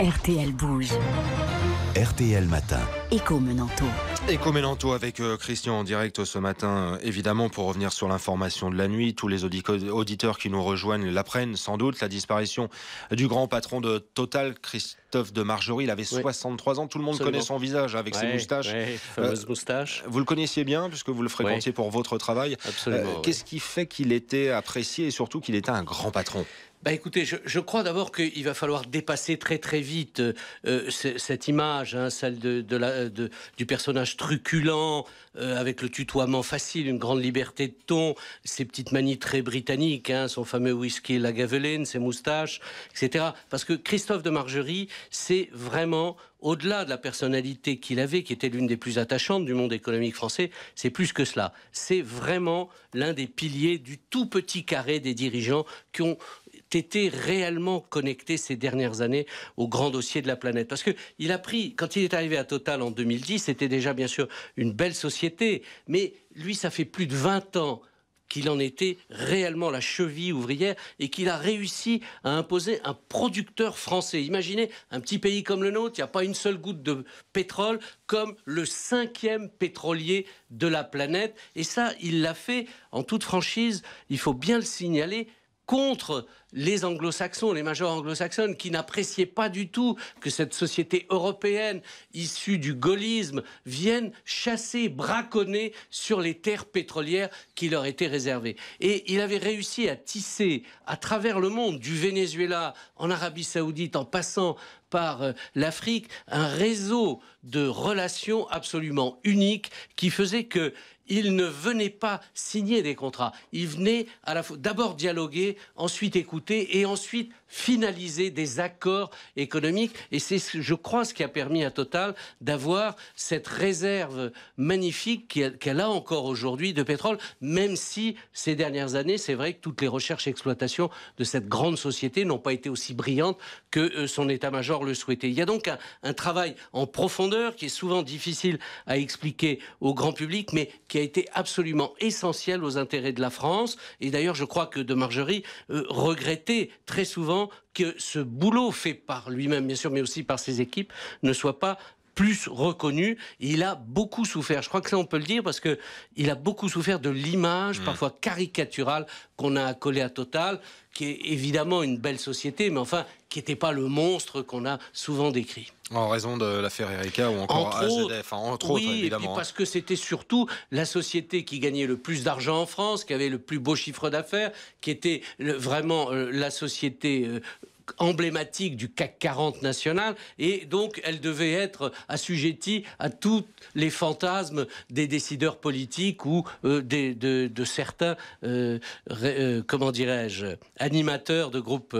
RTL bouge. RTL Matin. Éco Menanto. Éco Menanto avec euh, Christian en direct ce matin. Euh, évidemment, pour revenir sur l'information de la nuit, tous les auditeurs qui nous rejoignent l'apprennent sans doute. La disparition du grand patron de Total, Christophe de Marjorie. il avait 63 ans. Tout le monde connaît son visage avec ses euh, moustaches. Vous le connaissiez bien puisque vous le fréquentiez pour votre travail. Qu'est-ce qui fait qu'il était apprécié et surtout qu'il était un grand patron bah, écoutez, je, crois d'abord qu'il va falloir dépasser très très vite euh, euh, cette image, hein, celle de, la, du personnage truculent, euh, avec le tutoiement facile, une grande liberté de ton, ses petites manies très britanniques, hein, son fameux whisky la gaveline, ses moustaches, etc. Parce que Christophe de Margerie, c'est vraiment au-delà de la personnalité qu'il avait, qui était l'une des plus attachantes du monde économique français, c'est plus que cela. C'est vraiment l'un des piliers du tout petit carré des dirigeants qui ont était réellement connecté ces dernières années au grand dossier de la planète Parce que il a pris, quand il est arrivé à Total en 2010, c'était déjà bien sûr une belle société, mais lui, ça fait plus de 20 ans qu'il en était réellement la cheville ouvrière et qu'il a réussi à imposer un producteur français. Imaginez un petit pays comme le nôtre, il n'y a pas une seule goutte de pétrole comme le cinquième pétrolier de la planète. Et ça, il l'a fait en toute franchise, il faut bien le signaler, contre les anglo-saxons, les majors anglo saxons qui n'appréciaient pas du tout que cette société européenne, issue du gaullisme, vienne chasser, braconner sur les terres pétrolières qui leur étaient réservées. Et il avait réussi à tisser à travers le monde, du Venezuela en Arabie saoudite, en passant par euh, l'Afrique, un réseau de relations absolument unique qui faisait que il ne venait pas signer des contrats. Il venait à la fois d'abord dialoguer, ensuite écouter et ensuite finaliser des accords économiques. Et c'est, je crois, ce qui a permis à Total d'avoir cette réserve magnifique qu'elle a encore aujourd'hui de pétrole, même si ces dernières années, c'est vrai que toutes les recherches et exploitations de cette grande société n'ont pas été aussi brillantes que euh, son état-major le souhaiter. Il y a donc un, travail en profondeur qui est souvent difficile à expliquer au grand public, mais qui a été absolument essentiel aux intérêts de la France. Et d'ailleurs, je crois que de Margerie euh, regrettait très souvent que ce boulot fait par lui-même, bien sûr, mais aussi par ses équipes, ne soit pas plus reconnu. Il a beaucoup souffert. Je crois que ça, on peut le dire parce que il a beaucoup souffert de l'image, mm. parfois caricaturale, qu'on a accolée à Total, qui est évidemment une belle société, mais enfin, qui n'était pas le monstre qu'on a souvent décrit. En raison de l'affaire Erika ou encore entre oui, hein. parce que c'était surtout la société qui gagnait le plus d'argent en France, qui avait le plus beau chiffre d'affaires, qui était vraiment euh, la société euh, emblématique du CAC 40 national, et donc elle devait être assujettie à tous les fantasmes des décideurs politiques ou euh, des, de, certains, euh, euh, comment dirais-je, animateurs de groupes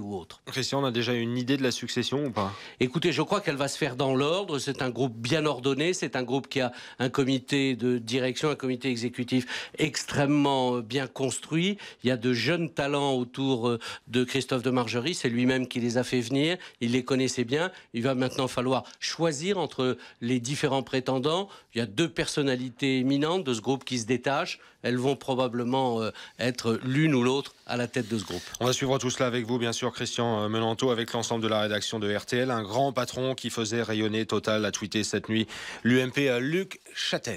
ou autre. Christian, on a déjà une idée de la succession ou pas Écoutez, je crois qu'elle va se faire dans l'ordre. C'est un groupe bien ordonné, c'est un groupe qui a un comité de direction, un comité exécutif extrêmement euh, bien construit. Il y a de jeunes talents autour euh, de Christophe de Margerie, c'est lui-même qui les a fait venir, il les connaissait bien. Il va maintenant falloir choisir entre les différents prétendants. Il y a deux personnalités éminentes de ce groupe qui se détachent. Elles vont probablement euh, être l'une ou l'autre à la tête de ce groupe. On va suivre tout cela avec vous, bien sûr, Christian euh, Melanto avec l'ensemble de la rédaction de RTL. Un grand patron qui faisait rayonner Total a tweeté cette nuit l'UMP euh, Luc Châtel.